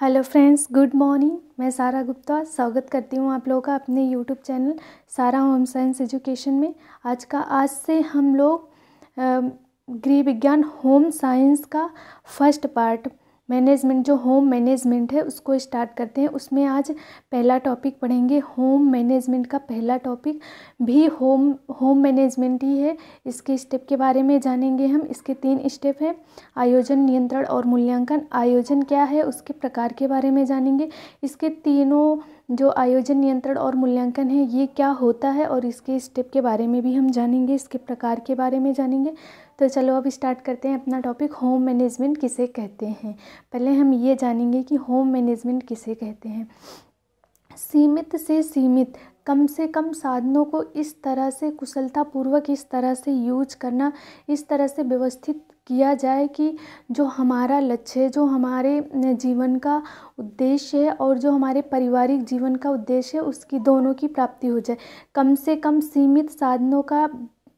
hello friends good morning मैं सारा गुप्ता स्वागत करती हूँ आप लोगों का अपने यूट्यूब चैनल सारा होम साइंस एजुकेशन में आज का आज से हम लोग गृह विज्ञान होम साइंस का फर्स्ट पार्ट मैनेजमेंट जो होम मैनेजमेंट है उसको स्टार्ट करते हैं उसमें आज पहला टॉपिक पढ़ेंगे होम मैनेजमेंट का पहला टॉपिक भी होम होम मैनेजमेंट ही है इसके स्टेप के बारे में जानेंगे हम इसके तीन स्टेप हैं आयोजन नियंत्रण और मूल्यांकन आयोजन क्या है उसके प्रकार के बारे में जानेंगे इसके तीनों जो आयोजन नियंत्रण और मूल्यांकन है ये क्या होता है और इसके स्टेप के बारे में भी हम जानेंगे इसके प्रकार के बारे में जानेंगे तो चलो अब स्टार्ट करते हैं अपना टॉपिक होम मैनेजमेंट किसे कहते हैं पहले हम ये जानेंगे कि होम मैनेजमेंट किसे कहते हैं सीमित से सीमित कम से कम साधनों को इस तरह से कुशलतापूर्वक इस तरह से यूज करना इस तरह से व्यवस्थित किया जाए कि जो हमारा लक्ष्य है जो हमारे जीवन का उद्देश्य है और जो हमारे पारिवारिक जीवन का उद्देश्य है उसकी दोनों की प्राप्ति हो जाए कम से कम सीमित साधनों का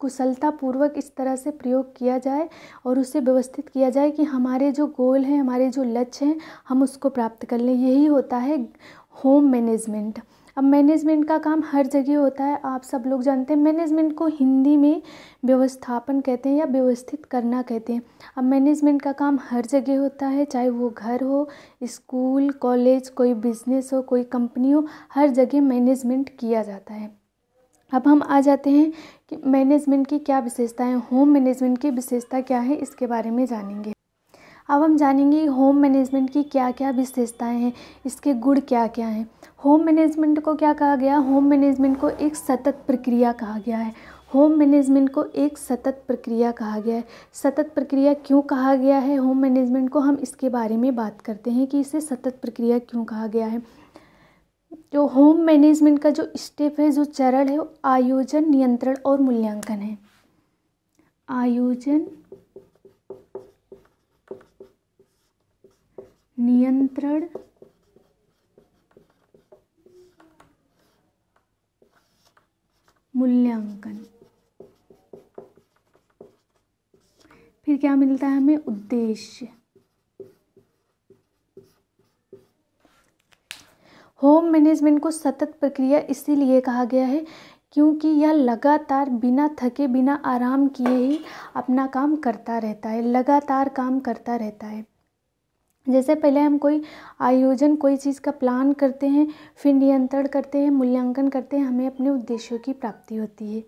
कुशलतापूर्वक इस तरह से प्रयोग किया जाए और उसे व्यवस्थित किया जाए कि हमारे जो गोल हैं हमारे जो लक्ष्य हैं हम उसको प्राप्त कर लें यही होता है होम मैनेजमेंट अब मैनेजमेंट का काम हर जगह होता है आप सब लोग जानते हैं मैनेजमेंट को हिंदी में व्यवस्थापन कहते हैं या व्यवस्थित करना कहते हैं अब मैनेजमेंट का काम हर जगह होता है चाहे वो घर हो स्कूल कॉलेज कोई बिजनेस हो कोई कंपनी हो हर जगह मैनेजमेंट किया जाता है अब हम आ जाते हैं कि मैनेजमेंट की क्या विशेषताएं होम मैनेजमेंट की विशेषता क्या है इसके बारे में जानेंगे अब हम जानेंगे होम मैनेजमेंट की क्या क्या विशेषताएं हैं इसके गुण क्या क्या हैं होम मैनेजमेंट को क्या कहा गया होम मैनेजमेंट को एक सतत प्रक्रिया कहा गया है होम मैनेजमेंट को एक सतत प्रक्रिया कहा गया है सतत प्रक्रिया क्यों कहा गया है होम मैनेजमेंट को हम इसके बारे में बात करते हैं कि इसे सतत प्रक्रिया क्यों कहा गया है जो होम मैनेजमेंट का जो स्टेप है जो चरण है वो आयोजन नियंत्रण और मूल्यांकन है आयोजन नियंत्रण मूल्यांकन फिर क्या मिलता है हमें उद्देश्य होम मैनेजमेंट को सतत प्रक्रिया इसीलिए कहा गया है क्योंकि यह लगातार बिना थके बिना आराम किए ही अपना काम करता रहता है लगातार काम करता रहता है जैसे पहले हम कोई आयोजन कोई चीज़ का प्लान करते हैं फिर नियंत्रण करते हैं मूल्यांकन करते हैं हमें अपने उद्देश्यों की प्राप्ति होती है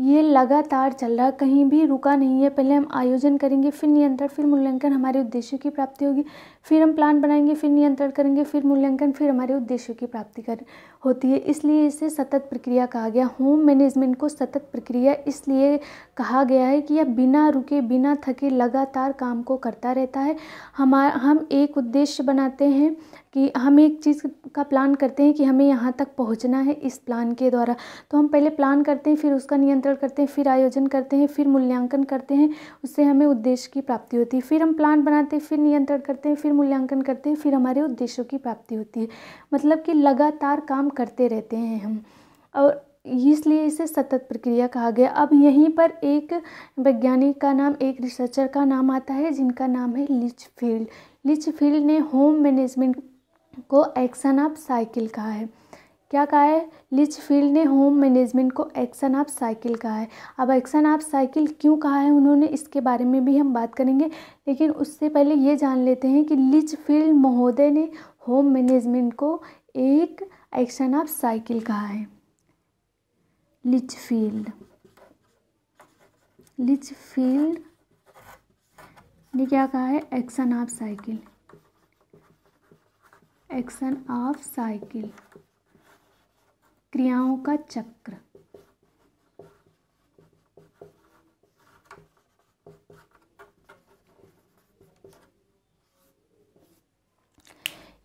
ये लगातार चल रहा कहीं भी रुका नहीं है पहले हम आयोजन करेंगे फिर नियंत्रण फिर मूल्यांकन हमारे उद्देश्यों की प्राप्ति होगी फिर हम प्लान बनाएंगे फिर नियंत्रण करेंगे फिर मूल्यांकन फिर हमारे उद्देश्यों की प्राप्ति कर होती है इसलिए इसे सतत प्रक्रिया कहा गया होम मैनेजमेंट को सतत प्रक्रिया इसलिए कहा गया है कि यह बिना रुके बिना थके लगातार काम को करता रहता है हमारा हम एक उद्देश्य बनाते हैं कि हम एक चीज़ का प्लान करते हैं कि हमें यहाँ तक पहुँचना है इस प्लान के द्वारा तो हम पहले प्लान करते हैं फिर उसका नियंत्रण करते हैं फिर आयोजन करते हैं फिर मूल्यांकन करते हैं उससे हमें उद्देश्य की प्राप्ति होती है फिर हम प्लान बनाते हैं फिर नियंत्रण करते हैं फिर मूल्यांकन करते हैं फिर हमारे उद्देश्यों की प्राप्ति होती है मतलब कि लगातार काम करते रहते हैं हम और इसलिए इसे सतत प्रक्रिया कहा गया अब यहीं पर एक वैज्ञानिक का नाम एक रिसर्चर का नाम आता है जिनका नाम है लिचफील्ड लिचफील्ड ने होम मैनेजमेंट को एक्शन ऑफ साइकिल कहा है क्या कहा है लिच फील्ड ने होम मैनेजमेंट को एक्शन ऑफ साइकिल कहा है अब एक्शन ऑफ साइकिल क्यों कहा है उन्होंने इसके बारे में भी हम बात करेंगे लेकिन उससे पहले ये जान लेते हैं कि लिच फील्ड महोदय ने होम मैनेजमेंट को एक एक्शन ऑफ साइकिल कहा है लिच फील्ड लिच फील्ड ने क्या कहा है action of cycle action of cycle क्रियाओं का चक्र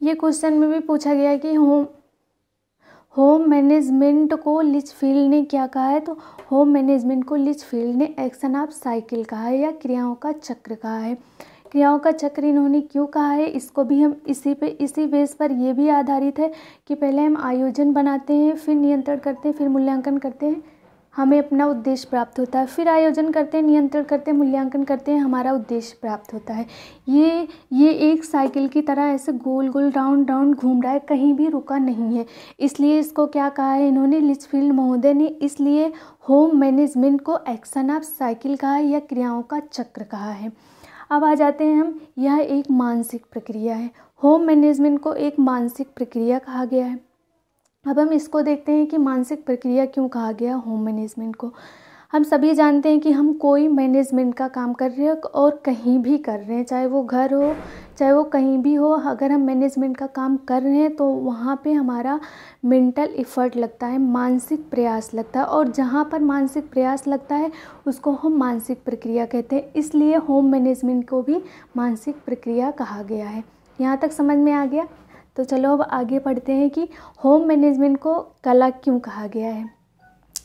ये क्वेश्चन में भी पूछा गया कि होम होम मैनेजमेंट को लिचफील्ड ने क्या कहा है तो होम मैनेजमेंट को लिचफील्ड ने एक्शन ऑफ साइकिल कहा है या क्रियाओं का चक्र कहा है क्रियाओं का चक्र इन्होंने क्यों कहा है इसको भी हम इसी पे इसी बेस पर ये भी आधारित है कि पहले हम आयोजन बनाते हैं फिर नियंत्रण करते हैं फिर मूल्यांकन करते हैं हमें अपना उद्देश्य प्राप्त होता है फिर आयोजन करते हैं नियंत्रण करते हैं मूल्यांकन करते हैं हमारा उद्देश्य प्राप्त होता है ये ये एक साइकिल की तरह ऐसे गोल गोल राउंड राउंड घूम रहा है कहीं भी रुका नहीं है इसलिए इसको क्या कहा है इन्होंने लिचफील्ड महोदय ने इसलिए होम मैनेजमेंट को एक्शन ऑफ साइकिल कहा है या क्रियाओं का चक्र कहा है अब आ जाते हैं हम यह एक मानसिक प्रक्रिया है होम मैनेजमेंट को एक मानसिक प्रक्रिया कहा गया है अब हम इसको देखते हैं कि मानसिक प्रक्रिया क्यों कहा गया होम मैनेजमेंट को हम सभी जानते हैं कि हम कोई मैनेजमेंट का काम कर रहे हैं और कहीं भी कर रहे हैं चाहे वो घर हो चाहे वो कहीं भी हो अगर हम मैनेजमेंट का काम कर रहे हैं तो वहाँ पे हमारा मेंटल इफ़र्ट लगता है मानसिक प्रयास लगता है और जहाँ पर मानसिक प्रयास लगता है उसको हम मानसिक प्रक्रिया कहते हैं इसलिए होम मैनेजमेंट को भी मानसिक प्रक्रिया कहा गया है यहाँ तक समझ में आ गया तो चलो अब आगे पढ़ते हैं कि होम मैनेजमेंट को कला क्यों कहा गया है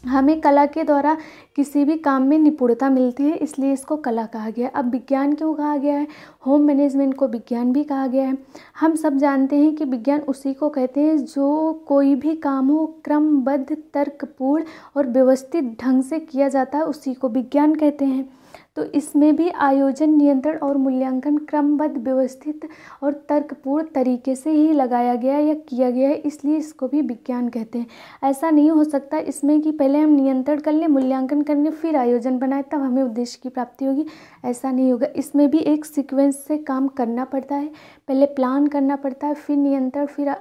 हमें कला के द्वारा किसी भी काम में निपुणता मिलती है इसलिए इसको कला कहा गया है अब विज्ञान क्यों कहा गया है होम मैनेजमेंट को विज्ञान भी कहा गया है हम सब जानते हैं कि विज्ञान उसी को कहते हैं जो कोई भी काम हो क्रमबद्ध तर्कपूर्ण और व्यवस्थित ढंग से किया जाता है उसी को विज्ञान कहते हैं तो इसमें भी आयोजन नियंत्रण और मूल्यांकन क्रमबद्ध व्यवस्थित और तर्कपूर्ण तरीके से ही लगाया गया या किया गया है इसलिए इसको भी विज्ञान कहते हैं ऐसा नहीं हो सकता इसमें कि पहले हम नियंत्रण कर लें मूल्यांकन कर लें फिर आयोजन बनाए तब हमें उद्देश्य की प्राप्ति होगी ऐसा नहीं होगा इसमें भी एक सिक्वेंस से काम करना पड़ता है पहले प्लान करना पड़ता है फिर नियंत्रण फिर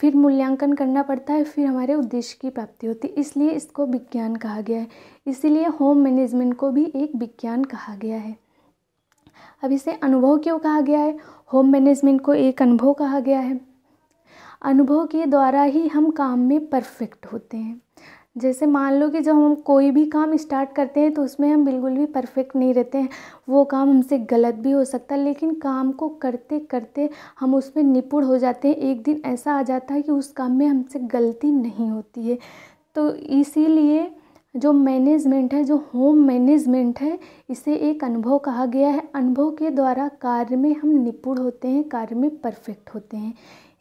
फिर मूल्यांकन करना पड़ता है फिर हमारे उद्देश्य की प्राप्ति होती है इसलिए इसको विज्ञान कहा गया है इसीलिए होम मैनेजमेंट को भी एक विज्ञान कहा गया है अब इसे अनुभव क्यों कहा गया है होम मैनेजमेंट को एक अनुभव कहा गया है अनुभव के द्वारा ही हम काम में परफेक्ट होते हैं जैसे मान लो कि जब हम कोई भी काम स्टार्ट करते हैं तो उसमें हम बिल्कुल भी परफेक्ट नहीं रहते हैं वो काम हमसे गलत भी हो सकता है लेकिन काम को करते करते हम उसमें निपुण हो जाते हैं एक दिन ऐसा आ जाता है कि उस काम में हमसे गलती नहीं होती है तो इसीलिए जो मैनेजमेंट है जो होम मैनेजमेंट है इसे एक अनुभव कहा गया है अनुभव के द्वारा कार्य में हम निपुण होते हैं कार्य में परफेक्ट होते हैं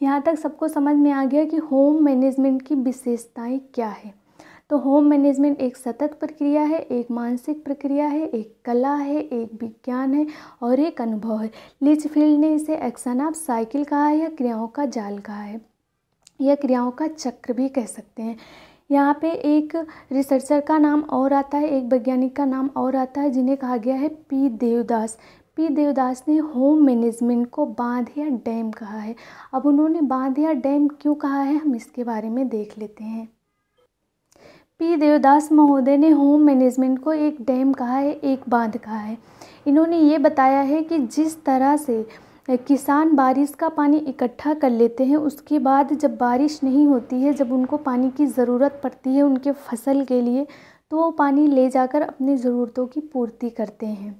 यहाँ तक सबको समझ में आ गया कि होम मैनेजमेंट की विशेषताएं क्या है तो होम मैनेजमेंट एक सतत प्रक्रिया है एक मानसिक प्रक्रिया है एक कला है एक विज्ञान है और एक अनुभव है लिचफील्ड ने इसे ऑफ साइकिल कहा है या क्रियाओं का जाल कहा है या क्रियाओं का चक्र भी कह सकते हैं यहाँ पे एक रिसर्चर का नाम और आता है एक वैज्ञानिक का नाम और आता है जिन्हें कहा गया है पी देवदास पी देवदास ने होम मैनेजमेंट को बांध या डैम कहा है अब उन्होंने बांध या डैम क्यों कहा है हम इसके बारे में देख लेते हैं पी देवदास महोदय ने होम मैनेजमेंट को एक डैम कहा है एक बांध कहा है इन्होंने ये बताया है कि जिस तरह से किसान बारिश का पानी इकट्ठा कर लेते हैं उसके बाद जब बारिश नहीं होती है जब उनको पानी की ज़रूरत पड़ती है उनके फसल के लिए तो वो पानी ले जाकर अपनी ज़रूरतों की पूर्ति करते हैं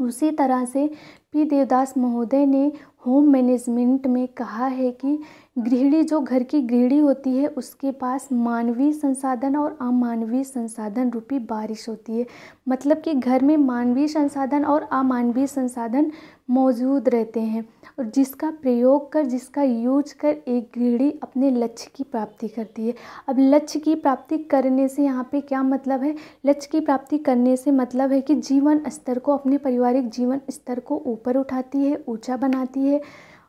उसी तरह से पी देवदास महोदय ने होम मैनेजमेंट में कहा है कि गृहिणी जो घर की गृहिणी होती है उसके पास मानवीय संसाधन और अमानवीय संसाधन रूपी बारिश होती है मतलब कि घर में मानवीय संसाधन और अमानवीय संसाधन मौजूद रहते हैं और जिसका प्रयोग कर जिसका यूज कर एक गृहिणी अपने लक्ष्य की प्राप्ति करती है अब लक्ष्य की प्राप्ति करने से यहाँ पे क्या मतलब है लक्ष्य की प्राप्ति करने से मतलब है कि जीवन स्तर को अपने पारिवारिक जीवन स्तर को ऊपर उठाती है ऊँचा बनाती है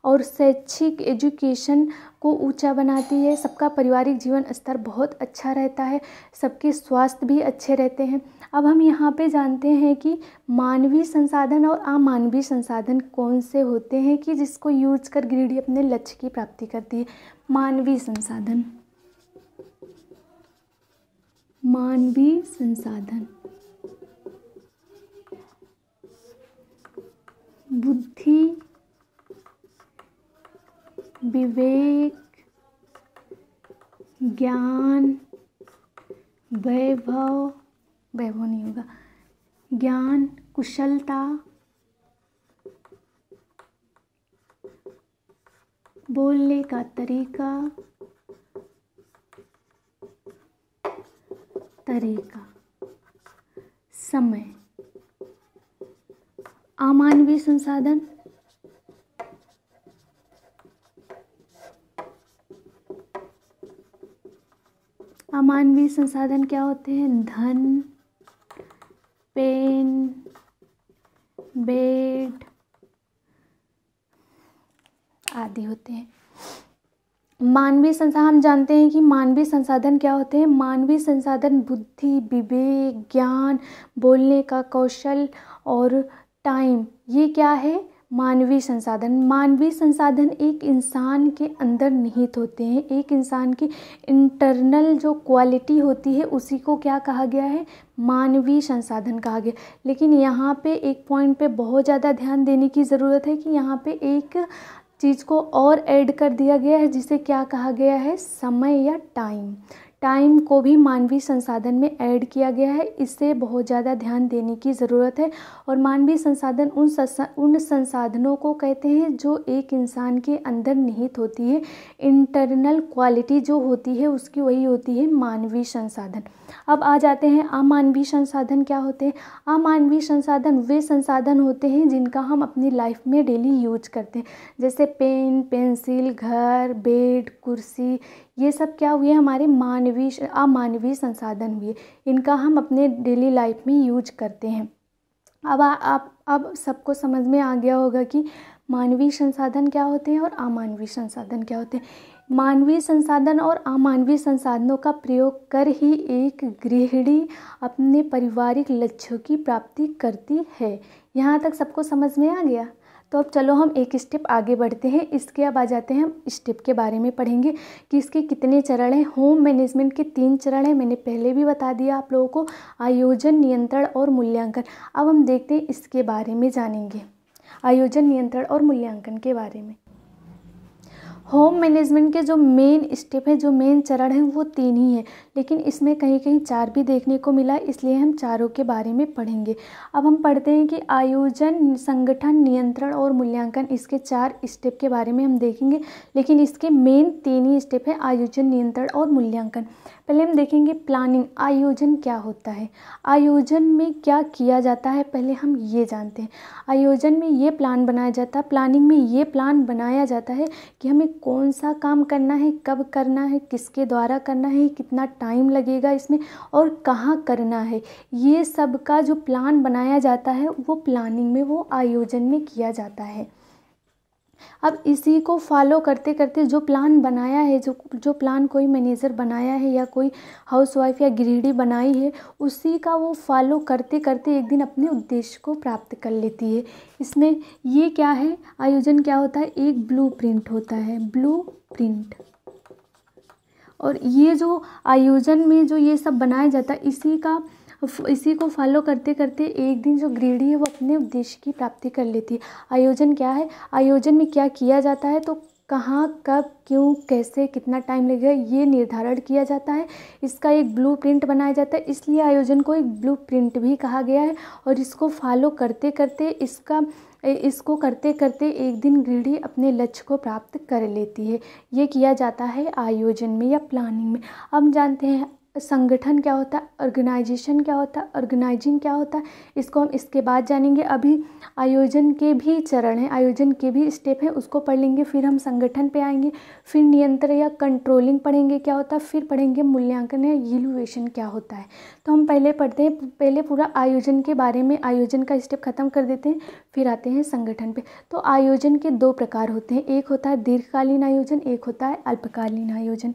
और शैक्षिक एजुकेशन को ऊँचा बनाती है सबका पारिवारिक जीवन स्तर बहुत अच्छा रहता है सबके स्वास्थ्य भी अच्छे रहते हैं अब हम यहाँ पे जानते हैं कि मानवीय संसाधन और अमानवीय संसाधन कौन से होते हैं कि जिसको यूज कर गृहिणी अपने लक्ष्य की प्राप्ति करती है मानवीय संसाधन मानवीय संसाधन बुद्धि विवेक ज्ञान वैभव वैभव नहीं होगा ज्ञान कुशलता बोलने का तरीका तरीका समय अमानवीय संसाधन अमानवीय संसाधन क्या होते हैं धन पेन बेड आदि होते हैं मानवीय संसाधन हम जानते हैं कि मानवीय संसाधन क्या होते हैं मानवीय संसाधन बुद्धि विवेक ज्ञान बोलने का कौशल और टाइम ये क्या है मानवीय संसाधन मानवीय संसाधन एक इंसान के अंदर निहित होते हैं एक इंसान की इंटरनल जो क्वालिटी होती है उसी को क्या कहा गया है मानवीय संसाधन कहा गया लेकिन यहाँ पे एक पॉइंट पे बहुत ज़्यादा ध्यान देने की ज़रूरत है कि यहाँ पे एक चीज़ को और ऐड कर दिया गया है जिसे क्या कहा गया है समय या टाइम टाइम को भी मानवीय संसाधन में ऐड किया गया है इससे बहुत ज़्यादा ध्यान देने की ज़रूरत है और मानवीय संसाधन उन उन संसाधनों को कहते हैं जो एक इंसान के अंदर निहित होती है इंटरनल क्वालिटी जो होती है उसकी वही होती है मानवीय संसाधन अब आ जाते हैं अमानवीय संसाधन क्या होते हैं अमानवीय संसाधन वे संसाधन होते हैं जिनका हम अपनी लाइफ में डेली यूज करते हैं जैसे पेन पेंसिल घर बेड कुर्सी ये सब क्या हुए हमारे मानवीय अमानवीय संसाधन हुए इनका हम अपने डेली लाइफ में यूज करते हैं अब आ, आप अब सबको समझ में आ गया होगा कि मानवीय संसाधन क्या होते हैं और अमानवीय संसाधन क्या होते हैं मानवीय संसाधन और अमानवीय संसाधनों का प्रयोग कर ही एक गृहिणी अपने पारिवारिक लक्ष्यों की प्राप्ति करती है यहाँ तक सबको समझ में आ गया तो अब चलो हम एक स्टेप आगे बढ़ते हैं इसके अब आ जाते हैं हम स्टेप के बारे में पढ़ेंगे कि इसके कितने चरण हैं होम मैनेजमेंट के तीन चरण हैं मैंने पहले भी बता दिया आप लोगों को आयोजन नियंत्रण और मूल्यांकन अब हम देखते हैं इसके बारे में जानेंगे आयोजन नियंत्रण और मूल्यांकन के बारे में होम मैनेजमेंट के जो मेन स्टेप हैं जो मेन चरण हैं वो तीन ही हैं लेकिन इसमें कहीं कहीं चार भी देखने को मिला इसलिए हम चारों के बारे में पढ़ेंगे अब हम पढ़ते हैं कि आयोजन संगठन नियंत्रण और मूल्यांकन इसके चार स्टेप के बारे में हम देखेंगे लेकिन इसके मेन तीन ही स्टेप हैं आयोजन नियंत्रण और मूल्यांकन पहले हम देखेंगे प्लानिंग आयोजन क्या होता है आयोजन में क्या किया जाता है पहले हम ये जानते हैं आयोजन में ये प्लान बनाया जाता है प्लानिंग में ये प्लान बनाया जाता है कि हमें कौन सा काम करना है कब करना है किसके द्वारा करना है कितना टाइम लगेगा इसमें और कहाँ करना है ये सब का जो प्लान बनाया जाता है वो प्लानिंग में वो आयोजन में किया जाता है अब इसी को फॉलो करते करते जो प्लान बनाया है जो जो प्लान कोई मैनेजर बनाया है या कोई हाउसवाइफ या गृहिणी बनाई है उसी का वो फॉलो करते करते एक दिन अपने उद्देश्य को प्राप्त कर लेती है इसमें ये क्या है आयोजन क्या होता है एक ब्लू प्रिंट होता है ब्लू प्रिंट और ये जो आयोजन में जो ये सब बनाया जाता है इसी का इसी को फॉलो करते करते एक दिन जो गृहिणी है वो अपने उद्देश्य की प्राप्ति कर लेती है आयोजन क्या है आयोजन में क्या किया जाता है तो कहाँ कब क्यों कैसे कितना टाइम लगेगा ये निर्धारण किया जाता है इसका एक ब्लू प्रिंट बनाया जाता है इसलिए आयोजन को एक ब्लू प्रिंट भी कहा गया है और इसको फॉलो करते करते इसका इसको करते करते एक दिन गृढ़ी अपने लक्ष्य को प्राप्त कर लेती है ये किया जाता है आयोजन में या प्लानिंग में हम जानते हैं संगठन क्या होता है ऑर्गेनाइजेशन क्या होता है ऑर्गेनाइजिंग क्या होता है इसको हम इसके बाद जानेंगे अभी आयोजन के भी चरण हैं आयोजन के भी स्टेप हैं उसको पढ़ लेंगे फिर हम संगठन पे आएंगे फिर नियंत्रण या कंट्रोलिंग पढ़ेंगे क्या होता है फिर पढ़ेंगे मूल्यांकन या यूलुएशन क्या होता है तो हम पहले पढ़ते हैं पहले पूरा आयोजन के बारे में आयोजन का स्टेप ख़त्म कर देते हैं फिर आते हैं संगठन पर तो आयोजन के दो प्रकार होते हैं एक होता है दीर्घकालीन आयोजन एक होता है अल्पकालीन आयोजन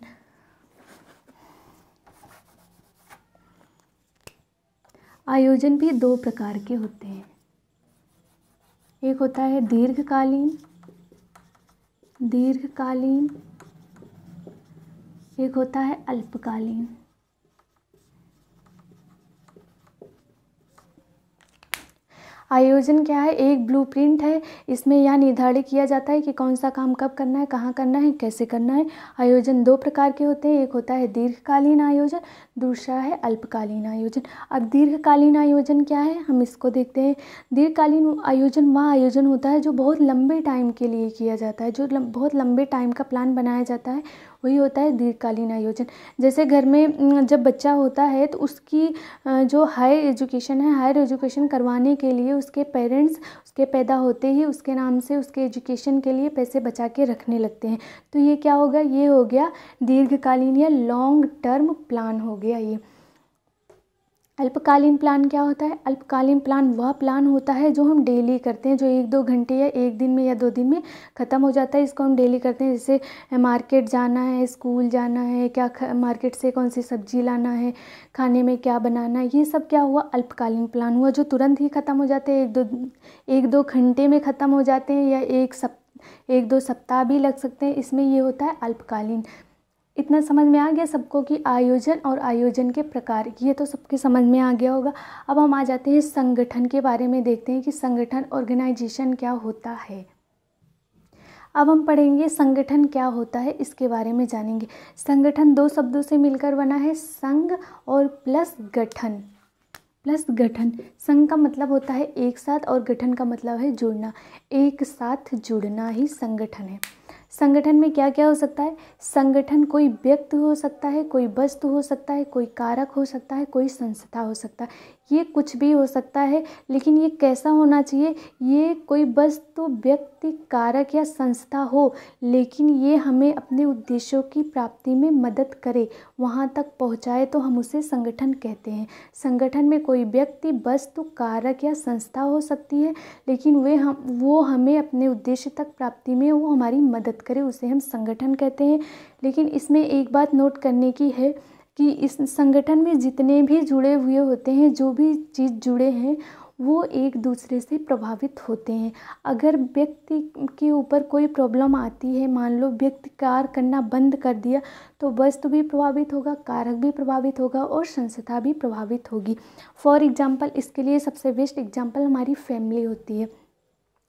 आयोजन भी दो प्रकार के होते हैं एक होता है दीर्घकालीन दीर्घकालीन एक होता है अल्पकालीन आयोजन क्या है एक ब्लूप्रिंट है इसमें यह निर्धारित किया जाता है कि कौन सा काम कब करना है कहाँ करना है कैसे करना है आयोजन दो प्रकार के होते हैं एक होता है दीर्घकालीन आयोजन दूसरा है अल्पकालीन आयोजन अब दीर्घकालीन आयोजन क्या है हम इसको देखते हैं दीर्घकालीन आयोजन वह आयोजन होता है जो बहुत लंबे टाइम के लिए किया जाता है जो लं, बहुत लंबे टाइम का प्लान बनाया जाता है वही होता है दीर्घकालीन आयोजन जैसे घर में जब बच्चा होता है तो उसकी जो हायर एजुकेशन है हायर एजुकेशन करवाने के लिए उसके पेरेंट्स उसके पैदा होते ही उसके नाम से उसके एजुकेशन के लिए पैसे बचा के रखने लगते हैं तो ये क्या होगा ये हो गया दीर्घकालीन या लॉन्ग टर्म प्लान हो गया गया ये अल्पकालीन प्लान क्या होता है अल्पकालीन प्लान वह प्लान होता है जो हम डेली करते हैं जो एक दो घंटे या एक दिन में या दो दिन में ख़त्म हो जाता है इसको हम डेली करते हैं जैसे मार्केट जाना है स्कूल जाना है क्या मार्केट से कौन सी सब्जी लाना है खाने में क्या बनाना है ये सब क्या हुआ अल्पकालीन प्लान हुआ जो तुरंत ही ख़त्म हो जाते हैं एक दो एक दो घंटे में ख़त्म हो जाते हैं या एक सप एक दो सप्ताह भी लग सकते हैं इसमें ये होता है अल्पकालीन इतना समझ में आ गया सबको कि आयोजन और आयोजन के प्रकार ये तो सबके समझ में आ गया होगा अब हम आ जाते हैं संगठन के बारे में देखते हैं कि संगठन ऑर्गेनाइजेशन क्या होता है अब हम पढ़ेंगे संगठन क्या होता है इसके बारे में जानेंगे संगठन दो शब्दों से मिलकर बना है संघ और प्लस गठन प्लस गठन संघ का मतलब होता है एक साथ और गठन का मतलब है जुड़ना एक साथ जुड़ना ही संगठन है संगठन में क्या क्या हो सकता है संगठन कोई व्यक्ति हो सकता है कोई वस्तु हो सकता है कोई कारक हो सकता है कोई संस्था हो सकता है ये कुछ भी हो सकता है लेकिन ये कैसा होना चाहिए ये कोई बस तो व्यक्ति कारक या संस्था हो लेकिन ये हमें अपने उद्देश्यों की प्राप्ति में मदद करे वहाँ तक पहुँचाए तो हम उसे संगठन कहते हैं संगठन में कोई व्यक्ति बस तो कारक या संस्था हो सकती है लेकिन वे हम वो हमें अपने उद्देश्य तक प्राप्ति में वो हमारी मदद करे उसे हम संगठन कहते हैं लेकिन इसमें एक बात नोट करने की है कि इस संगठन में जितने भी जुड़े हुए होते हैं जो भी चीज़ जुड़े हैं वो एक दूसरे से प्रभावित होते हैं अगर व्यक्ति के ऊपर कोई प्रॉब्लम आती है मान लो व्यक्ति कार करना बंद कर दिया तो वस्तु भी प्रभावित होगा कारक भी प्रभावित होगा और संस्था भी प्रभावित होगी फॉर एग्ज़ाम्पल इसके लिए सबसे बेस्ट एग्ज़ाम्पल हमारी फैमिली होती है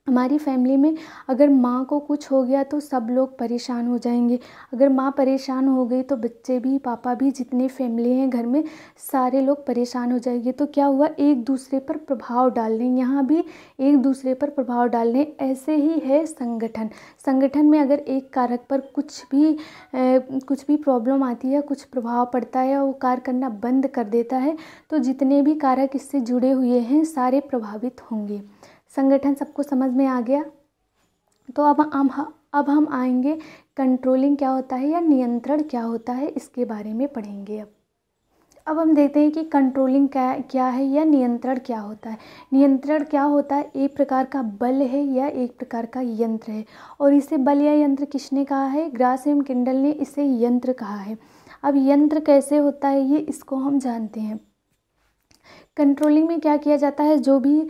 हमारी फैमिली में अगर माँ को कुछ हो गया तो सब लोग परेशान हो जाएंगे अगर माँ परेशान हो गई तो बच्चे भी पापा भी जितने फैमिली हैं घर में सारे लोग परेशान हो जाएंगे तो क्या हुआ एक दूसरे पर प्रभाव डाल रहे यहाँ भी एक दूसरे पर प्रभाव डाल रहे ऐसे ही है संगठन संगठन में अगर एक कारक पर कुछ भी ए, कुछ भी प्रॉब्लम आती है कुछ प्रभाव पड़ता है वो कार्य करना बंद कर देता है तो जितने भी कारक इससे जुड़े हुए हैं सारे प्रभावित होंगे संगठन सबको समझ में आ गया तो अब हम अब हम आएंगे कंट्रोलिंग क्या होता है या नियंत्रण क्या होता है इसके बारे में पढ़ेंगे अब अब हम देखते हैं कि कंट्रोलिंग क्या क्या है या नियंत्रण क्या होता है नियंत्रण क्या होता है एक प्रकार का बल है या एक प्रकार का यंत्र है और इसे बल या यंत्र किसने कहा है ग्रास एम किंडल ने इसे यंत्र कहा है अब यंत्र कैसे होता है ये इसको हम जानते हैं कंट्रोलिंग में क्या किया जाता है जो भी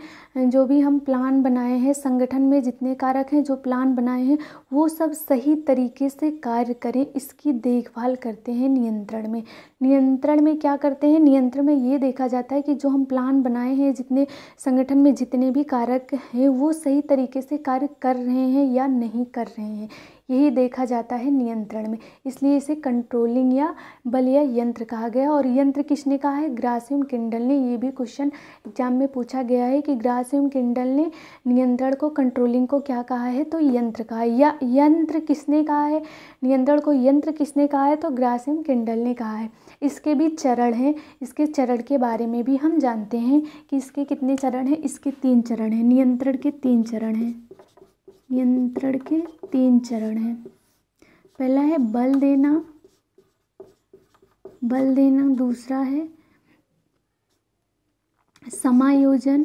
जो भी हम प्लान बनाए हैं संगठन में जितने कारक हैं जो प्लान बनाए हैं वो सब सही तरीके से कार्य करें इसकी देखभाल करते हैं नियंत्रण में नियंत्रण में क्या करते हैं नियंत्रण में ये देखा जाता है कि जो हम प्लान बनाए हैं जितने संगठन में जितने भी कारक हैं वो सही तरीके से कार्य कर रहे हैं या नहीं कर रहे हैं यही देखा जाता है नियंत्रण में इसलिए इसे कंट्रोलिंग या बल या यंत्र कहा गया और यंत्र किसने कहा है ग्रासिम किंडल ने ये भी क्वेश्चन एग्जाम में पूछा गया है कि ग्रासिम किंडल ने नियंत्रण को कंट्रोलिंग को क्या कहा है तो यंत्र कहा है या यंत्र किसने कहा है नियंत्रण को यंत्र किसने कहा है तो ग्रासिम किंडल ने कहा है इसके भी चरण हैं इसके चरण के बारे में भी हम जानते हैं कि इसके कितने चरण हैं इसके तीन चरण हैं नियंत्रण के तीन चरण हैं नियंत्रण के तीन चरण हैं पहला है बल देना बल देना दूसरा है समायोजन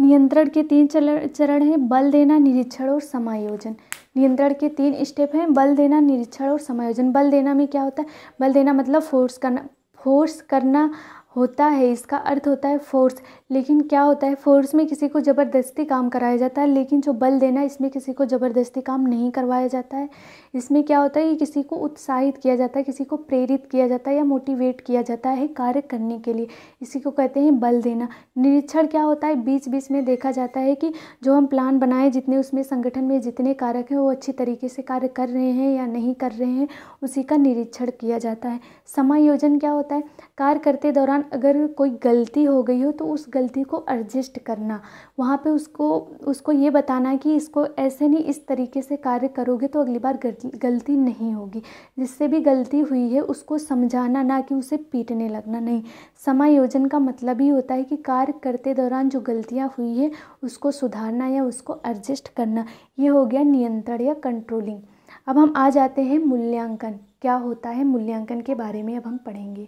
नियंत्रण के तीन चरण हैं बल देना निरीक्षण और समायोजन नियंत्रण के तीन स्टेप हैं बल देना निरीक्षण और समायोजन बल देना में क्या होता है बल देना मतलब फोर्स करना फोर्स करना होता है इसका अर्थ होता है फोर्स लेकिन क्या होता है फोर्स में किसी को ज़बरदस्ती काम कराया जाता है लेकिन जो बल देना इसमें किसी को ज़बरदस्ती काम नहीं करवाया जाता है इसमें क्या होता है कि किसी को उत्साहित किया जाता है किसी को प्रेरित किया जाता है या मोटिवेट किया जाता है कार्य करने के लिए इसी को कहते हैं बल देना निरीक्षण क्या होता है बीच बीच में देखा जाता है कि जो हम प्लान बनाए जितने उसमें संगठन में जितने कारक हैं वो अच्छी तरीके से कार्य कर रहे हैं या नहीं कर रहे हैं उसी का निरीक्षण किया जाता है समायोजन क्या होता है कार्य करते दौरान अगर कोई गलती हो गई हो तो उस गलती को एडजस्ट करना वहाँ पे उसको उसको ये बताना कि इसको ऐसे नहीं इस तरीके से कार्य करोगे तो अगली बार गलती नहीं होगी जिससे भी गलती हुई है उसको समझाना ना कि उसे पीटने लगना नहीं समायोजन का मतलब ही होता है कि कार्य करते दौरान जो गलतियाँ हुई है उसको सुधारना या उसको एडजस्ट करना ये हो गया नियंत्रण या कंट्रोलिंग अब हम आ जाते हैं मूल्यांकन क्या होता है मूल्यांकन के बारे में अब हम पढ़ेंगे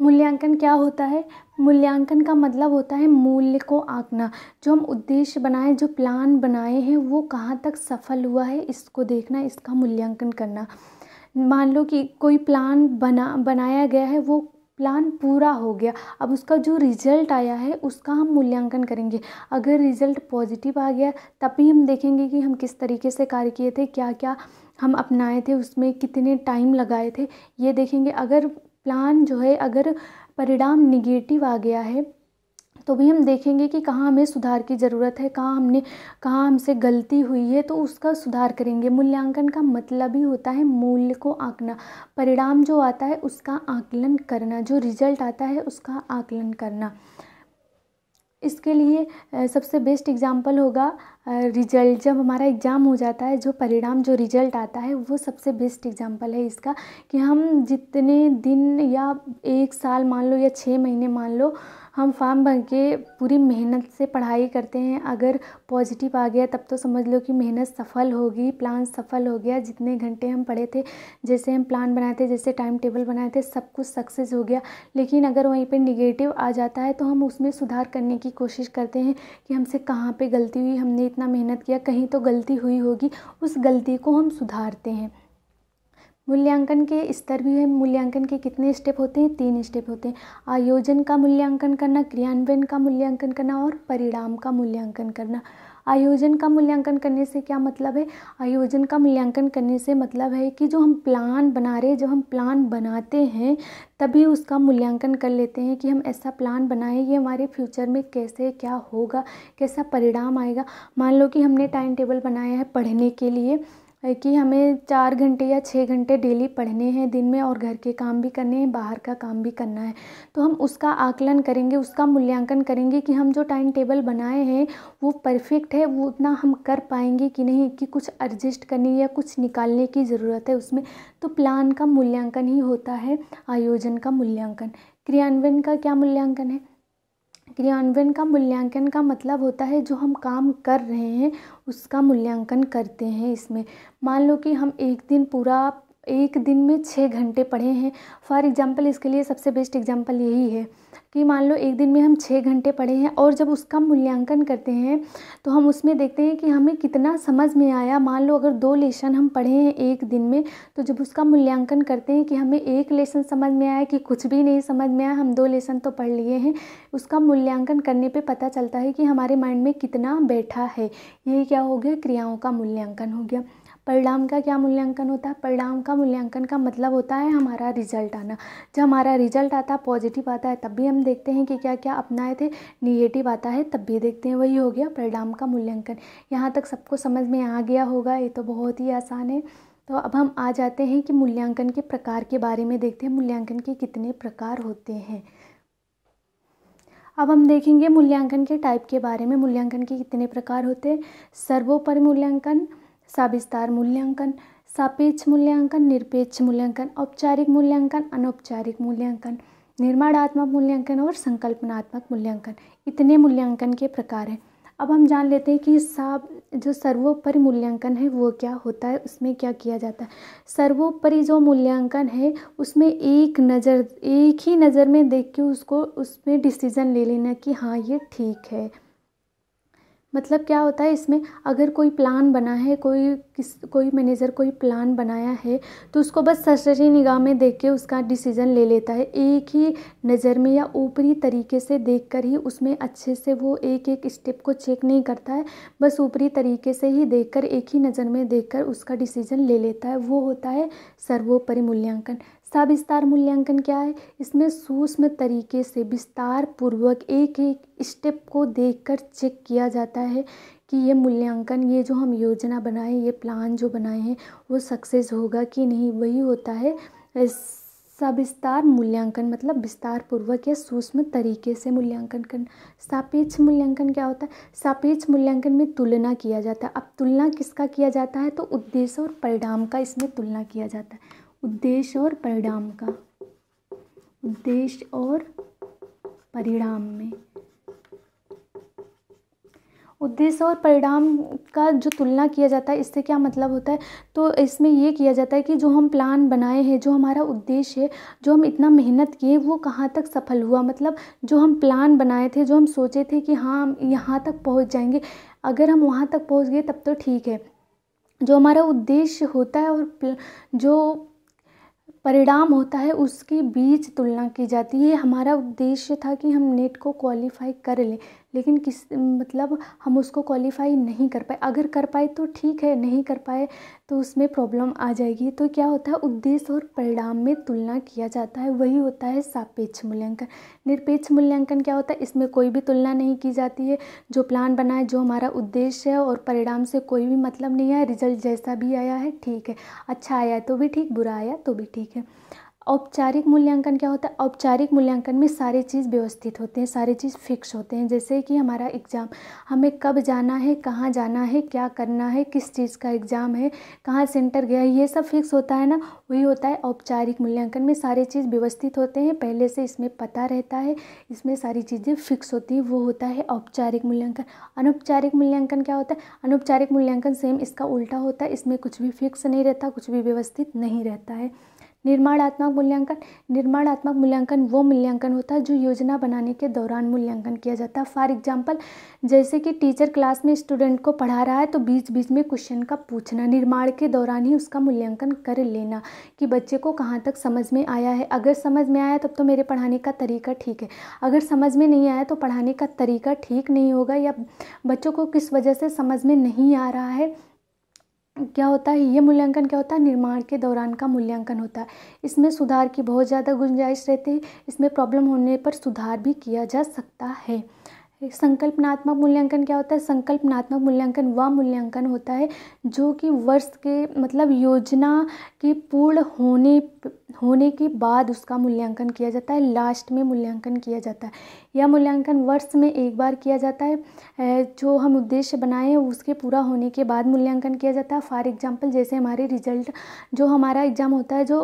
मूल्यांकन क्या होता है मूल्यांकन का मतलब होता है मूल्य को आंकना जो हम उद्देश्य बनाए जो प्लान बनाए हैं वो कहाँ तक सफल हुआ है इसको देखना इसका मूल्यांकन करना मान लो कि कोई प्लान बना बनाया गया है वो प्लान पूरा हो गया अब उसका जो रिज़ल्ट आया है उसका हम मूल्यांकन करेंगे अगर रिज़ल्ट पॉजिटिव आ गया तभी हम देखेंगे कि हम किस तरीके से कार्य किए थे क्या क्या हम अपनाए थे उसमें कितने टाइम लगाए थे ये देखेंगे अगर प्लान जो है अगर परिणाम निगेटिव आ गया है तो भी हम देखेंगे कि कहाँ हमें सुधार की ज़रूरत है कहाँ हमने कहाँ हमसे गलती हुई है तो उसका सुधार करेंगे मूल्यांकन का मतलब ही होता है मूल्य को आंकना परिणाम जो आता है उसका आकलन करना जो रिजल्ट आता है उसका आकलन करना इसके लिए सबसे बेस्ट एग्जाम्पल होगा रिजल्ट जब हमारा एग्ज़ाम हो जाता है जो परिणाम जो रिजल्ट आता है वो सबसे बेस्ट एग्जाम्पल है इसका कि हम जितने दिन या एक साल मान लो या छः महीने मान लो हम फॉर्म भर के पूरी मेहनत से पढ़ाई करते हैं अगर पॉजिटिव आ गया तब तो समझ लो कि मेहनत सफल होगी प्लान सफल हो गया जितने घंटे हम पढ़े थे जैसे हम प्लान बनाए थे जैसे टाइम टेबल बनाए थे सब कुछ सक्सेस हो गया लेकिन अगर वहीं पर निगेटिव आ जाता है तो हम उसमें सुधार करने की कोशिश करते हैं कि हमसे कहाँ पर गलती हुई हमने इतना मेहनत किया कहीं तो गलती हुई होगी उस गलती को हम सुधारते हैं मूल्यांकन के स्तर भी है मूल्यांकन के कितने स्टेप होते हैं तीन स्टेप होते हैं आयोजन का मूल्यांकन करना क्रियान्वयन का मूल्यांकन करना और परिणाम का मूल्यांकन करना आयोजन का मूल्यांकन करने से क्या मतलब है आयोजन का मूल्यांकन करने से मतलब है कि जो हम प्लान बना रहे जब हम प्लान बनाते हैं तभी उसका मूल्यांकन कर लेते हैं कि हम ऐसा प्लान बनाएं ये हमारे फ्यूचर में कैसे क्या होगा कैसा परिणाम आएगा मान लो कि हमने टाइम टेबल बनाया है पढ़ने के लिए कि हमें चार घंटे या छः घंटे डेली पढ़ने हैं दिन में और घर के काम भी करने हैं बाहर का काम भी करना है तो हम उसका आकलन करेंगे उसका मूल्यांकन करेंगे कि हम जो टाइम टेबल बनाए हैं वो परफेक्ट है वो उतना हम कर पाएंगे कि नहीं कि कुछ एडजस्ट करने या कुछ निकालने की ज़रूरत है उसमें तो प्लान का मूल्यांकन ही होता है आयोजन का मूल्यांकन क्रियान्वयन का क्या मूल्यांकन है क्रियान्वयन का मूल्यांकन का मतलब होता है जो हम काम कर रहे हैं उसका मूल्यांकन करते हैं इसमें मान लो कि हम एक दिन पूरा एक दिन में छः घंटे पढ़े हैं फॉर एग्ज़ाम्पल इसके लिए सबसे बेस्ट एग्ज़ाम्पल यही है कि मान लो एक दिन में हम छः घंटे पढ़े हैं और जब उसका मूल्यांकन करते हैं तो हम उसमें देखते हैं कि हमें कितना समझ में आया मान लो अगर दो लेसन हम पढ़े हैं एक दिन में तो जब उसका मूल्यांकन करते हैं कि हमें एक लेसन समझ में आया कि कुछ भी नहीं समझ में आया हम दो लेसन तो पढ़ लिए हैं उसका मूल्यांकन करने पर पता चलता है कि हमारे माइंड में कितना बैठा है यही क्या हो गया क्रियाओं का मूल्यांकन हो गया परिणाम का क्या मूल्यांकन होता है परिणाम का मूल्यांकन का मतलब होता है हमारा रिजल्ट आना जब हमारा रिजल्ट आता है पॉजिटिव आता है तब भी हम देखते हैं कि क्या क्या अपनाए थे निगेटिव आता है तब भी देखते हैं वही हो गया परिणाम का मूल्यांकन यहाँ तक सबको समझ में आ गया होगा ये तो बहुत ही आसान है तो अब हम आ जाते हैं कि मूल्यांकन के प्रकार के बारे में देखते हैं मूल्यांकन के कितने प्रकार होते हैं अब हम देखेंगे मूल्यांकन के टाइप के बारे में मूल्यांकन के कितने प्रकार होते हैं सर्वोपरि मूल्यांकन साविस्तार मूल्यांकन सापेक्ष मूल्यांकन निरपेक्ष मूल्यांकन औपचारिक मूल्यांकन अनौपचारिक मूल्यांकन निर्माणात्मक मूल्यांकन और संकल्पनात्मक मूल्यांकन इतने मूल्यांकन के प्रकार हैं अब हम जान लेते हैं कि साब जो सर्वोपरि मूल्यांकन है वो क्या होता है उसमें क्या किया जाता है सर्वोपरि जो मूल्यांकन है उसमें एक नज़र एक ही नज़र में देख के उसको उसमें डिसीज़न ले लेना कि हाँ ये ठीक है मतलब क्या होता है इसमें अगर कोई प्लान बना है कोई किस कोई मैनेजर कोई प्लान बनाया है तो उसको बस सरसरी निगाह में देख के उसका डिसीज़न ले लेता है एक ही नज़र में या ऊपरी तरीके से देख कर ही उसमें अच्छे से वो एक एक स्टेप को चेक नहीं करता है बस ऊपरी तरीके से ही देख कर एक ही नज़र में देख कर उसका डिसीज़न ले लेता है वो होता है सर्वोपरि मूल्यांकन विस्तार मूल्यांकन क्या है इसमें सूक्ष्म तरीके से विस्तार पूर्वक एक एक स्टेप को देखकर चेक किया जाता है कि ये मूल्यांकन ये जो हम योजना बनाए ये प्लान जो बनाए हैं वो सक्सेस होगा कि नहीं वही होता है सविस्तार मूल्यांकन मतलब विस्तार पूर्वक या सूक्ष्म तरीके से मूल्यांकन करना सापेक्ष मूल्यांकन क्या होता है सापेक्ष मूल्यांकन में तुलना किया जाता है अब तुलना किसका किया जाता है तो उद्देश्य और परिणाम का इसमें तुलना किया जाता है उद्देश्य और परिणाम का उद्देश्य और परिणाम में उद्देश्य और परिणाम का जो तुलना किया जाता है इससे क्या मतलब होता है तो इसमें ये किया जाता है कि जो हम प्लान बनाए हैं जो हमारा उद्देश्य है जो हम इतना मेहनत किए वो कहाँ तक सफल हुआ मतलब जो हम प्लान बनाए थे जो हम सोचे थे कि हाँ हम यहाँ तक पहुँच जाएंगे अगर हम वहाँ तक पहुँच गए तब तो ठीक है जो हमारा उद्देश्य होता है और जो परिणाम होता है उसके बीच तुलना की जाती है हमारा उद्देश्य था कि हम नेट को क्वालिफाई कर लें लेकिन किस मतलब हम उसको क्वालिफाई नहीं कर पाए अगर कर पाए तो ठीक है नहीं कर पाए तो उसमें प्रॉब्लम आ जाएगी तो क्या होता है उद्देश्य और परिणाम में तुलना किया जाता है वही होता है सापेक्ष मूल्यांकन निरपेक्ष मूल्यांकन क्या होता है इसमें कोई भी तुलना नहीं की जाती है जो प्लान बना है जो हमारा उद्देश्य है और परिणाम से कोई भी मतलब नहीं आया रिजल्ट जैसा भी आया है ठीक है अच्छा आया तो भी ठीक बुरा आया तो भी ठीक है औपचारिक मूल्यांकन क्या होता है औपचारिक मूल्यांकन में सारे चीज़ व्यवस्थित होते हैं सारे चीज़ फिक्स होते हैं जैसे कि हमारा एग्ज़ाम हमें कब जाना है कहाँ जाना है क्या करना है किस चीज़ का एग्ज़ाम है कहाँ सेंटर गया है ये सब फिक्स होता है ना वही होता है औपचारिक मूल्यांकन में सारे चीज़ व्यवस्थित होते हैं पहले से इसमें पता रहता है इसमें सारी चीज़ें फिक्स होती हैं वो होता है औपचारिक मूल्यांकन अनौपचारिक मूल्यांकन क्या होता है अनौपचारिक मूल्यांकन सेम इसका उल्टा होता है इसमें कुछ भी फिक्स नहीं रहता कुछ भी व्यवस्थित नहीं रहता है निर्माणात्मक मूल्यांकन निर्माणात्मक मूल्यांकन वो मूल्यांकन होता है जो योजना बनाने के दौरान मूल्यांकन किया जाता है फॉर एग्जाम्पल जैसे कि टीचर क्लास में स्टूडेंट को पढ़ा रहा है तो बीच बीच में क्वेश्चन का पूछना निर्माण के दौरान ही उसका मूल्यांकन कर लेना कि बच्चे को कहाँ तक समझ में आया है अगर समझ में आया तब तो मेरे पढ़ाने का तरीका ठीक है अगर समझ में नहीं आया तो पढ़ाने का तरीका ठीक नहीं होगा या बच्चों को किस वजह से समझ में नहीं आ रहा है क्या होता है ये मूल्यांकन क्या होता है निर्माण के दौरान का मूल्यांकन होता है इसमें सुधार की बहुत ज़्यादा गुंजाइश रहती है इसमें प्रॉब्लम होने पर सुधार भी किया जा सकता है संकल्पनात्मक मूल्यांकन क्या होता है संकल्पनात्मक मूल्यांकन वह मूल्यांकन होता है जो कि वर्ष के मतलब योजना के पूर्ण होने होने के बाद उसका मूल्यांकन किया जाता है लास्ट में मूल्यांकन किया जाता है यह मूल्यांकन वर्ष में एक बार किया जाता है जो हम उद्देश्य बनाए हैं उसके पूरा होने के बाद मूल्यांकन किया जाता है फॉर एग्जांपल जैसे हमारे रिजल्ट जो हमारा एग्ज़ाम होता है जो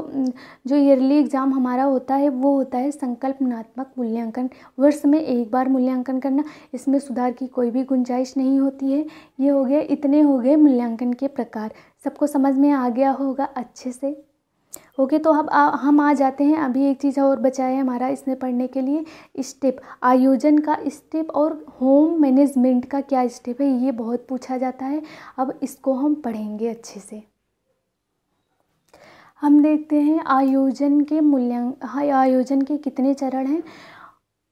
जो ईयरली एग्ज़ाम हमारा होता है वो होता है संकल्पनात्मक मूल्यांकन वर्ष में एक बार मूल्यांकन करना इसमें सुधार की कोई भी गुंजाइश नहीं होती है ये हो गया इतने हो गए मूल्यांकन के प्रकार सबको समझ में आ गया होगा अच्छे से ओके तो अब हम आ जाते हैं अभी एक चीज़ और बचा है हमारा इसमें पढ़ने के लिए स्टेप आयोजन का स्टेप और होम मैनेजमेंट का क्या स्टेप है ये बहुत पूछा जाता है अब इसको हम पढ़ेंगे अच्छे से हम देखते हैं आयोजन के मूल्यांक हाँ, आयोजन के कितने चरण हैं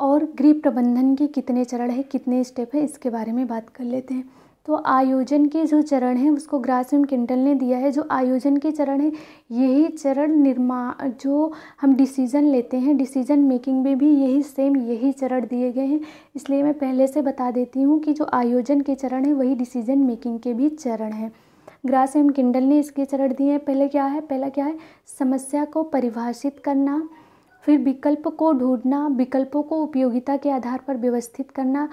और गृह प्रबंधन के कितने चरण है कितने स्टेप हैं इसके बारे में बात कर लेते हैं तो आयोजन के जो चरण हैं उसको ग्रासिम किंटल ने दिया है जो आयोजन के चरण हैं यही चरण निर्माण जो हम डिसीज़न लेते हैं डिसीज़न मेकिंग में भी यही सेम यही चरण दिए गए हैं इसलिए मैं पहले से बता देती हूँ कि जो आयोजन के चरण हैं वही डिसीज़न मेकिंग के भी चरण हैं ग्रासिम किंडल ने इसके चरण दिए हैं पहले क्या है पहला क्या है समस्या को परिभाषित करना फिर विकल्प को ढूंढना विकल्पों को उपयोगिता के आधार पर व्यवस्थित करना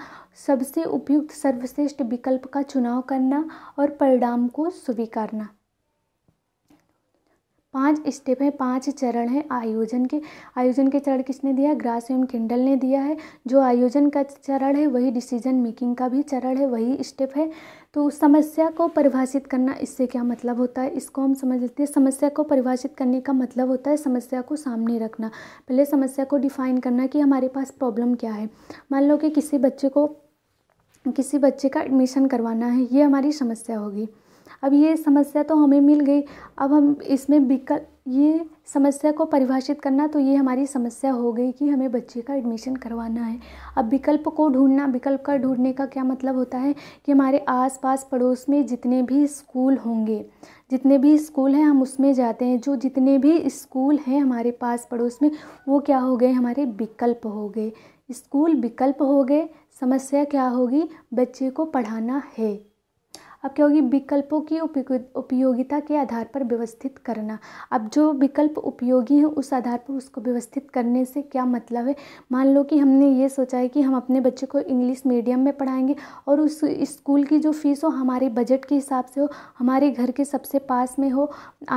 सबसे उपयुक्त सर्वश्रेष्ठ विकल्प का चुनाव करना और परिणाम को स्वीकारना पांच स्टेप है पांच चरण है आयोजन के आयोजन के चरण किसने दिया ग्रास एवं किंडल ने दिया है जो आयोजन का चरण है वही डिसीजन मेकिंग का भी चरण है वही स्टेप है तो समस्या को परिभाषित करना इससे क्या मतलब होता है इसको हम समझ लेते हैं समस्या को परिभाषित करने का मतलब होता है समस्या को सामने रखना पहले समस्या को डिफाइन करना कि हमारे पास प्रॉब्लम क्या है मान लो कि किसी बच्चे को किसी बच्चे का एडमिशन करवाना है ये हमारी समस्या होगी अब ये समस्या तो हमें मिल गई अब हम इसमें विकल्प ये समस्या को परिभाषित करना तो ये हमारी समस्या हो गई कि हमें बच्चे का एडमिशन करवाना है अब विकल्प को ढूंढना विकल्प का ढूंढने का क्या मतलब होता है कि हमारे आसपास पड़ोस में जितने भी स्कूल होंगे जितने भी स्कूल हैं हम उसमें जाते हैं जो जितने भी स्कूल हैं हमारे पास पड़ोस में वो क्या हो गए हमारे विकल्प हो गए स्कूल विकल्प हो गए समस्या क्या होगी बच्चे को पढ़ाना है अब क्या होगी विकल्पों की उपयोगिता के आधार पर व्यवस्थित करना अब जो विकल्प उपयोगी हैं उस आधार पर उसको व्यवस्थित करने से क्या मतलब है मान लो कि हमने ये सोचा है कि हम अपने बच्चे को इंग्लिश मीडियम में पढ़ाएंगे और उस स्कूल की जो फ़ीस हो हमारे बजट के हिसाब से हो हमारे घर के सबसे पास में हो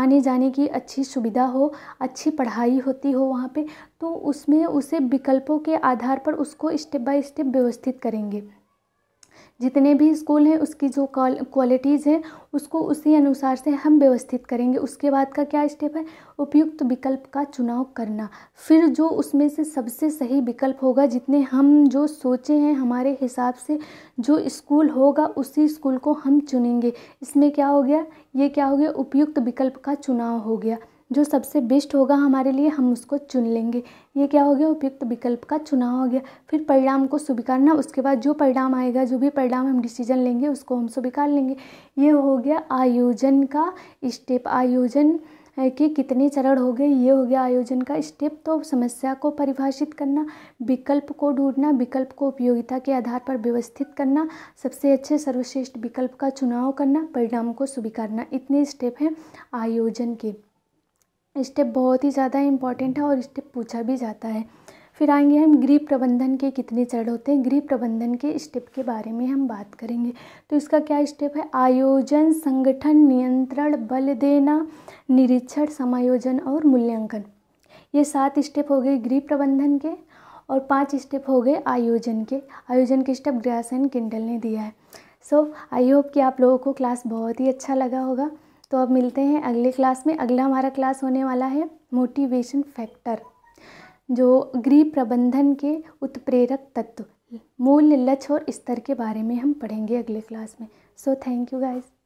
आने जाने की अच्छी सुविधा हो अच्छी पढ़ाई होती हो वहाँ पर तो उसमें उसे विकल्पों के आधार पर उसको स्टेप बाय स्टेप व्यवस्थित करेंगे जितने भी स्कूल हैं उसकी जो क्वालिटीज़ हैं उसको उसी अनुसार से हम व्यवस्थित करेंगे उसके बाद का क्या स्टेप है उपयुक्त विकल्प का चुनाव करना फिर जो उसमें से सबसे सही विकल्प होगा जितने हम जो सोचे हैं हमारे हिसाब से जो स्कूल होगा उसी स्कूल को हम चुनेंगे इसमें क्या हो गया ये क्या हो गया उपयुक्त विकल्प का चुनाव हो गया जो सबसे बेस्ट होगा हमारे लिए हम उसको चुन लेंगे ये क्या हो गया उपयुक्त विकल्प का चुनाव हो गया फिर परिणाम को स्वीकारना उसके बाद जो परिणाम आएगा जो भी परिणाम हम डिसीजन लेंगे उसको हम स्वीकार लेंगे ये हो गया आयोजन का स्टेप आयोजन कि कितने चरण हो गए ये हो गया आयोजन का स्टेप तो समस्या को परिभाषित करना विकल्प को ढूंढना विकल्प को उपयोगिता के आधार पर व्यवस्थित करना सबसे अच्छे सर्वश्रेष्ठ विकल्प का चुनाव करना परिणाम को स्वीकारना इतने स्टेप हैं आयोजन के स्टेप बहुत ही ज़्यादा इम्पॉर्टेंट है और स्टेप पूछा भी जाता है फिर आएंगे हम गृह प्रबंधन के कितने चरण होते हैं गृह प्रबंधन के स्टेप के बारे में हम बात करेंगे तो इसका क्या स्टेप है आयोजन संगठन नियंत्रण बल देना निरीक्षण समायोजन और मूल्यांकन ये सात स्टेप हो गए गृह प्रबंधन के और पांच स्टेप हो गए आयोजन के आयोजन के स्टेप ग्रासन किंडल ने दिया है सो आई होप कि आप लोगों को क्लास बहुत ही अच्छा लगा होगा तो अब मिलते हैं अगले क्लास में अगला हमारा क्लास होने वाला है मोटिवेशन फैक्टर जो गृह प्रबंधन के उत्प्रेरक तत्व मूल्य लक्ष्य और स्तर के बारे में हम पढ़ेंगे अगले क्लास में सो थैंक यू गाइज़